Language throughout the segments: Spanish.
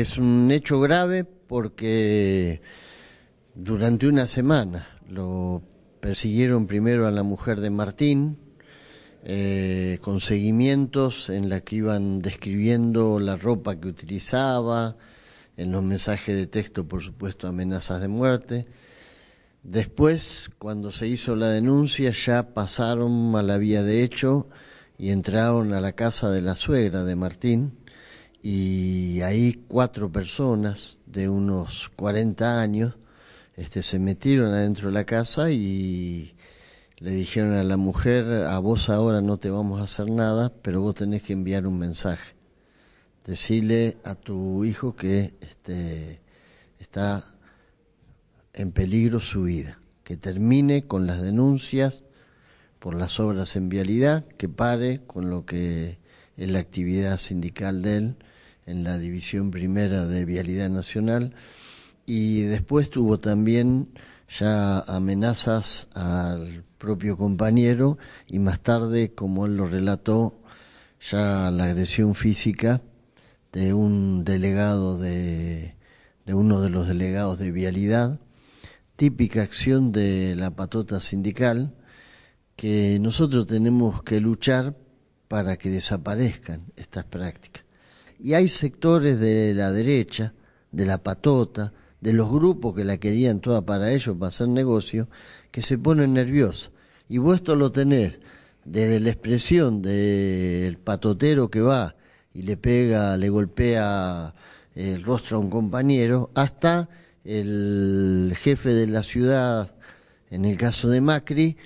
es un hecho grave porque durante una semana lo persiguieron primero a la mujer de Martín, eh, con seguimientos en la que iban describiendo la ropa que utilizaba, en los mensajes de texto, por supuesto, amenazas de muerte. Después, cuando se hizo la denuncia, ya pasaron a la vía de hecho y entraron a la casa de la suegra de Martín, y ahí cuatro personas de unos 40 años este, se metieron adentro de la casa y le dijeron a la mujer, a vos ahora no te vamos a hacer nada, pero vos tenés que enviar un mensaje. decile a tu hijo que este, está en peligro su vida, que termine con las denuncias por las obras en vialidad, que pare con lo que es la actividad sindical de él, en la División Primera de Vialidad Nacional y después tuvo también ya amenazas al propio compañero y más tarde, como él lo relató, ya la agresión física de un delegado de, de uno de los delegados de vialidad, típica acción de la patota sindical, que nosotros tenemos que luchar para que desaparezcan estas prácticas y hay sectores de la derecha, de la patota, de los grupos que la querían toda para ellos, para hacer negocio, que se ponen nerviosos. Y vuestro lo tenés desde la expresión del patotero que va y le pega, le golpea el rostro a un compañero, hasta el jefe de la ciudad, en el caso de Macri,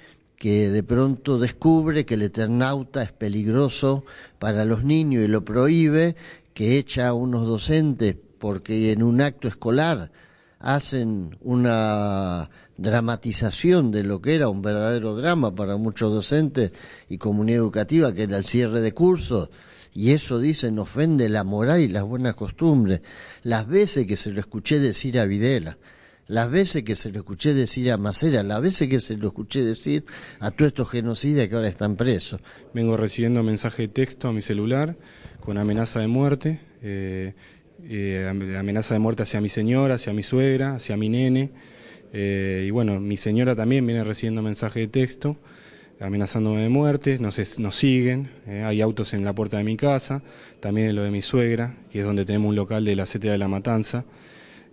que de pronto descubre que el Eternauta es peligroso para los niños y lo prohíbe, que echa a unos docentes porque en un acto escolar hacen una dramatización de lo que era un verdadero drama para muchos docentes y comunidad educativa, que era el cierre de cursos, y eso dicen ofende la moral y las buenas costumbres. Las veces que se lo escuché decir a Videla, las veces que se lo escuché decir a Macera, las veces que se lo escuché decir a todos estos genocidas que ahora están presos. Vengo recibiendo mensaje de texto a mi celular con amenaza de muerte, eh, eh, amenaza de muerte hacia mi señora, hacia mi suegra, hacia mi nene. Eh, y bueno, mi señora también viene recibiendo mensaje de texto amenazándome de muerte, nos, nos siguen, hay autos en la puerta de mi casa, también lo de mi suegra, que es donde tenemos un local de la CTA de la Matanza.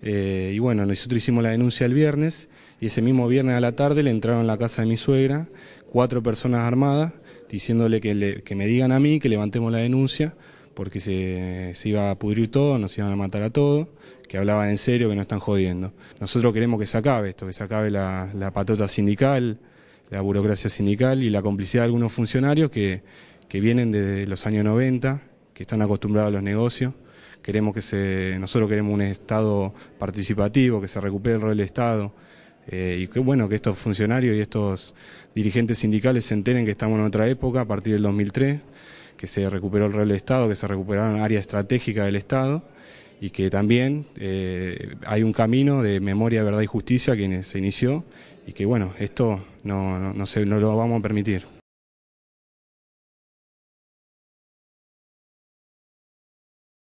Eh, y bueno, nosotros hicimos la denuncia el viernes y ese mismo viernes a la tarde le entraron a la casa de mi suegra cuatro personas armadas diciéndole que, que me digan a mí que levantemos la denuncia porque se, iba a pudrir todo, nos iban a matar a todos, que hablaban en serio, que no están jodiendo. Nosotros queremos que se acabe esto, que se acabe la, patota sindical, la burocracia sindical y la complicidad de algunos funcionarios que, que vienen desde los años 90, que están acostumbrados a los negocios queremos que se, nosotros queremos un Estado participativo, que se recupere el rol del Estado. Eh, y qué bueno que estos funcionarios y estos dirigentes sindicales se enteren que estamos en otra época, a partir del 2003, que se recuperó el rol del Estado, que se recuperaron áreas estratégicas del Estado y que también eh, hay un camino de memoria, verdad y justicia que se inició y que bueno, esto no, no, no lo vamos a permitir.